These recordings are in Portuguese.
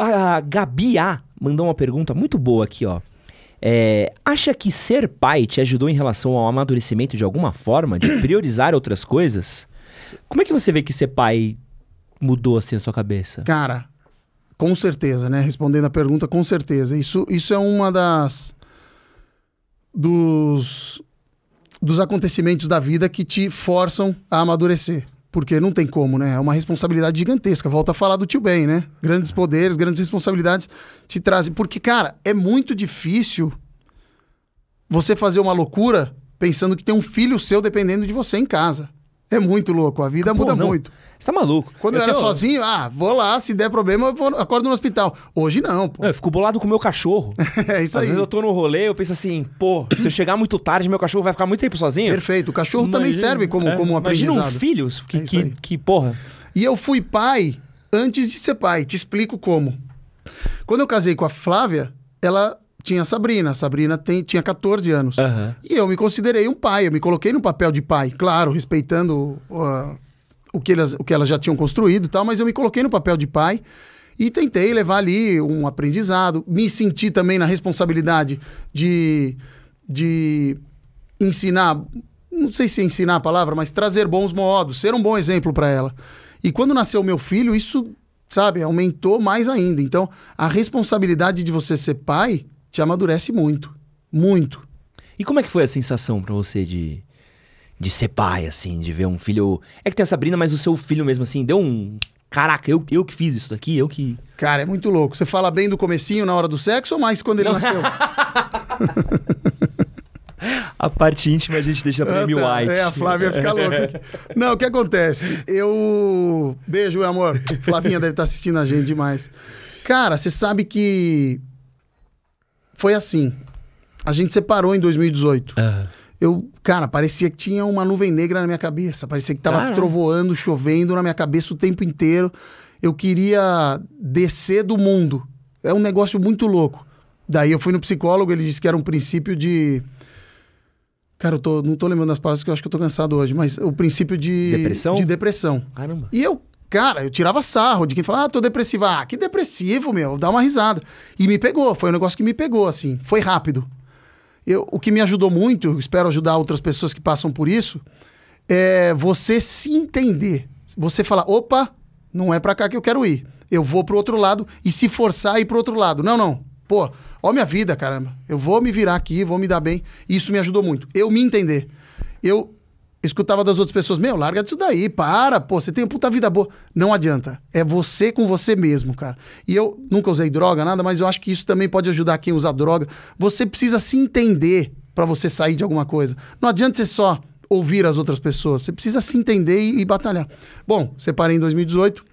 A Gabi A mandou uma pergunta muito boa aqui, ó. É, acha que ser pai te ajudou em relação ao amadurecimento de alguma forma, de priorizar outras coisas? Como é que você vê que ser pai mudou assim a sua cabeça? Cara, com certeza, né? Respondendo a pergunta, com certeza. Isso, isso é uma das. dos. dos acontecimentos da vida que te forçam a amadurecer. Porque não tem como, né? É uma responsabilidade gigantesca. Volta a falar do tio Ben, né? Grandes poderes, grandes responsabilidades te trazem. Porque, cara, é muito difícil você fazer uma loucura pensando que tem um filho seu dependendo de você em casa. É muito louco, a vida ah, muda muito. Você tá maluco. Quando eu, eu era tenho... sozinho, ah, vou lá, se der problema, eu vou, acordo no hospital. Hoje não, pô. É, eu fico bolado com o meu cachorro. é isso Às aí. Às vezes eu tô no rolê, eu penso assim, pô, se eu chegar muito tarde, meu cachorro vai ficar muito tempo sozinho. Perfeito, o cachorro imagina, também serve como, é, como um aprendizado. Imagina um filho, que, é que, que porra. E eu fui pai antes de ser pai, te explico como. Quando eu casei com a Flávia, ela tinha a Sabrina. A Sabrina tem, tinha 14 anos. Uhum. E eu me considerei um pai, eu me coloquei no papel de pai, claro, respeitando uh, o, que elas, o que elas já tinham construído e tal, mas eu me coloquei no papel de pai e tentei levar ali um aprendizado. Me senti também na responsabilidade de, de ensinar não sei se é ensinar a palavra, mas trazer bons modos, ser um bom exemplo para ela. E quando nasceu meu filho, isso sabe, aumentou mais ainda. Então, a responsabilidade de você ser pai te amadurece muito. Muito. E como é que foi a sensação para você de, de ser pai, assim, de ver um filho. É que tem a Sabrina, mas o seu filho mesmo, assim, deu um. Caraca, eu, eu que fiz isso daqui, eu que. Cara, é muito louco. Você fala bem do comecinho na hora do sexo ou mais quando ele Não. nasceu? A parte íntima a gente deixa pra Amy ah, tá. White. É, a Flávia fica louca. Aqui. Não, o que acontece? Eu. Beijo, meu amor. Flavinha deve estar assistindo a gente demais. Cara, você sabe que foi assim. A gente separou em 2018. Uhum. Eu, cara, parecia que tinha uma nuvem negra na minha cabeça. Parecia que tava Caramba. trovoando, chovendo na minha cabeça o tempo inteiro. Eu queria descer do mundo. É um negócio muito louco. Daí eu fui no psicólogo, ele disse que era um princípio de. Cara, eu tô, não tô lembrando das palavras que eu acho que eu tô cansado hoje, mas o princípio de. Depressão? De depressão. Caramba. E eu Cara, eu tirava sarro de quem falava, ah, tô depressivo. Ah, que depressivo, meu, dá uma risada. E me pegou, foi um negócio que me pegou, assim, foi rápido. Eu, o que me ajudou muito, espero ajudar outras pessoas que passam por isso, é você se entender. Você falar, opa, não é para cá que eu quero ir. Eu vou pro outro lado e se forçar a ir pro outro lado. Não, não. Pô, ó minha vida, caramba. Eu vou me virar aqui, vou me dar bem. Isso me ajudou muito. Eu me entender. Eu escutava das outras pessoas, meu, larga disso daí, para, pô, você tem uma puta vida boa. Não adianta. É você com você mesmo, cara. E eu nunca usei droga, nada, mas eu acho que isso também pode ajudar quem usa droga. Você precisa se entender para você sair de alguma coisa. Não adianta você só ouvir as outras pessoas. Você precisa se entender e, e batalhar. Bom, separei em 2018,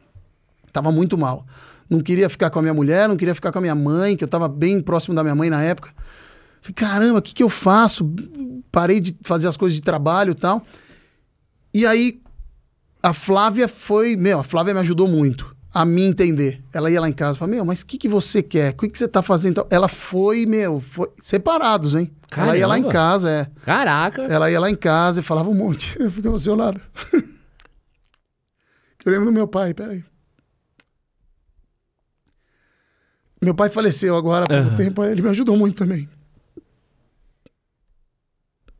tava muito mal. Não queria ficar com a minha mulher, não queria ficar com a minha mãe, que eu tava bem próximo da minha mãe na época. Falei, caramba, o que, que eu faço? Parei de fazer as coisas de trabalho e tal. E aí, a Flávia foi. Meu, a Flávia me ajudou muito a me entender. Ela ia lá em casa e falava: Meu, mas o que, que você quer? O que, que você tá fazendo? Então, ela foi, meu, foi... separados, hein? Caramba. Ela ia lá em casa, é. Caraca! Ela ia lá em casa e falava um monte. Eu ficava emocionado. Eu lembro do meu pai, peraí. Meu pai faleceu agora há pouco uhum. tempo, ele me ajudou muito também.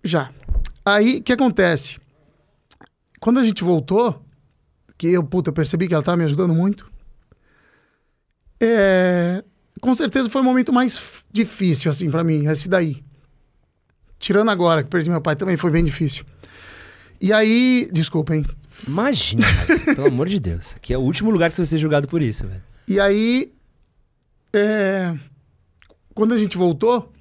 Já. Aí, o que acontece? Quando a gente voltou, que eu, puta, eu percebi que ela estava me ajudando muito, é... com certeza foi o momento mais difícil, assim, para mim, esse daí. Tirando agora, que perdi meu pai, também foi bem difícil. E aí, desculpa, hein? Imagina, cara, pelo amor de Deus. Aqui é o último lugar que você vai ser julgado por isso, velho. E aí, é... quando a gente voltou,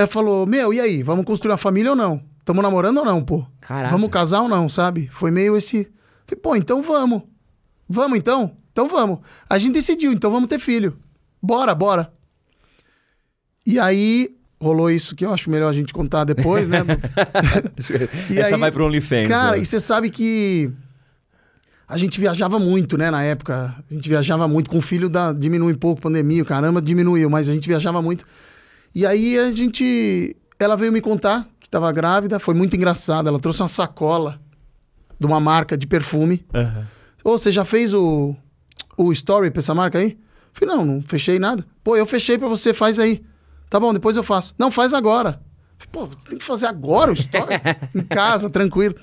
ela falou: Meu, e aí? Vamos construir uma família ou não? Tamo namorando ou não, pô? Caraca. Vamos casar ou não, sabe? Foi meio esse. Falei, pô, então vamos. Vamos então? Então vamos. A gente decidiu, então vamos ter filho. Bora, bora. E aí rolou isso que eu acho melhor a gente contar depois, né? Essa aí, vai pro OnlyFans. Cara, né? e você sabe que a gente viajava muito, né, na época. A gente viajava muito. Com o filho da, diminui um pouco, pandemia, caramba, diminuiu, mas a gente viajava muito. E aí a gente. Ela veio me contar que estava grávida, foi muito engraçado. Ela trouxe uma sacola de uma marca de perfume. Uhum. Ô, você já fez o, o story pra essa marca aí? falei, não, não fechei nada. Pô, eu fechei pra você, faz aí. Tá bom, depois eu faço. Não, faz agora. Pô, tem que fazer agora o story? em casa, tranquilo.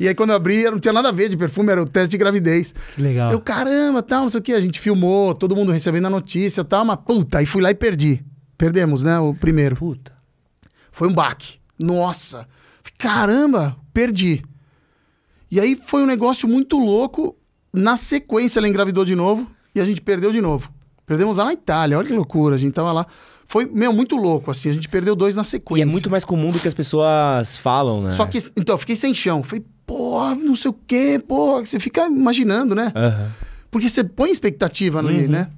E aí quando eu abri, não tinha nada a ver de perfume, era o teste de gravidez. Que legal. Eu, caramba, tal, não sei o que. A gente filmou, todo mundo recebendo a notícia tal, mas puta, aí fui lá e perdi. Perdemos, né? O primeiro. Puta. Foi um baque. Nossa. Caramba, perdi. E aí foi um negócio muito louco. Na sequência, ela engravidou de novo e a gente perdeu de novo. Perdemos lá na Itália, olha que loucura. A gente tava lá. Foi, meu, muito louco, assim. A gente perdeu dois na sequência. E é muito mais comum do que as pessoas falam, né? Só que, então, eu fiquei sem chão. Falei, pô, não sei o quê, pô. Você fica imaginando, né? Uhum. Porque você põe expectativa ali, uhum. né?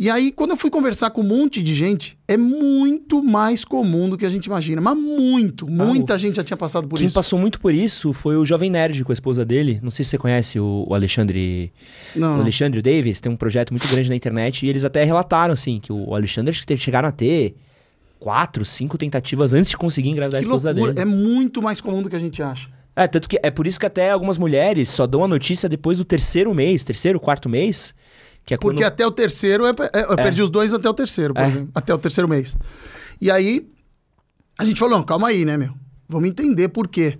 E aí, quando eu fui conversar com um monte de gente, é muito mais comum do que a gente imagina. Mas muito, ah, muita ah, gente já tinha passado por Quem isso. Quem passou muito por isso foi o Jovem Nerd com a esposa dele. Não sei se você conhece o, Alexandre. Não. O Alexandre Davis tem um projeto muito grande na internet e eles até relataram, assim, que o Alexandre teve que chegaram a ter quatro, cinco tentativas antes de conseguir engravidar que a esposa loucura. dele. É muito mais comum do que a gente acha. É, tanto que é por isso que até algumas mulheres só dão a notícia depois do terceiro mês, terceiro, quarto mês, que é quando... Porque até o terceiro, é, é, eu, é. perdi os dois até o terceiro, por exemplo. Até o terceiro mês. E aí, a gente falou, não, calma aí, né, meu? Vamos entender por quê.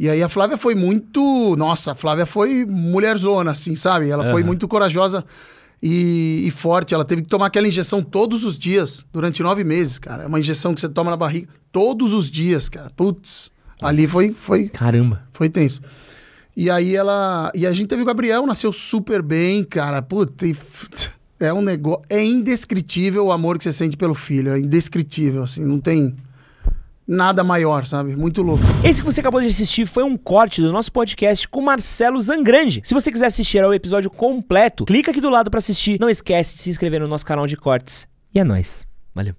E aí a Flávia foi muito. Nossa, a Flávia foi mulherzona, assim, sabe? Ela uhum. foi muito corajosa e, e, forte. Ela teve que tomar aquela injeção todos os dias, durante nove meses, cara. É uma injeção que você toma na barriga todos os dias, cara. Putz, ali foi. foi Caramba. Foi tenso. E aí ela. E a gente teve o Gabriel, nasceu super bem, cara. Puta, é um negócio. É indescritível o amor que você sente pelo filho. É indescritível, assim, não tem nada maior, sabe? Muito louco. Esse que você acabou de assistir foi um corte do nosso podcast com Marcelo Zangrande. Se você quiser assistir ao é episódio completo, clica aqui do lado para assistir. Não esquece de se inscrever no nosso canal de cortes. E é nóis. Valeu.